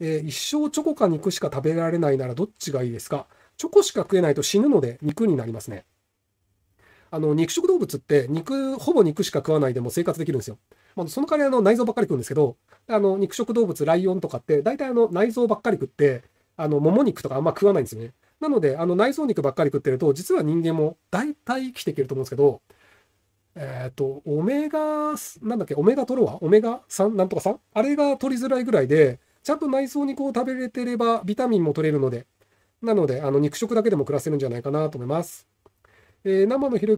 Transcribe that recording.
えー、一生チョコか肉しか食べられないならどっちがいいですかチョコしか食えないと死ぬので肉になりますね。あの、肉食動物って肉、ほぼ肉しか食わないでも生活できるんですよ。まあ、その代わりあの内臓ばっかり食うんですけど、あの、肉食動物、ライオンとかって、大体あの内臓ばっかり食って、あの、もも肉とかあんま食わないんですよね。なので、あの内臓肉ばっかり食ってると、実は人間も大体生きていけると思うんですけど、えっ、ー、と、オメガ、なんだっけ、オメガトロワオメガ 3? なんとか 3? あれが取りづらいぐらいで、ちゃんと内臓にこう食べれてればビタミンも取れるので、なので、あの肉食だけでも暮らせるんじゃないかなと思います。えー、生のひろ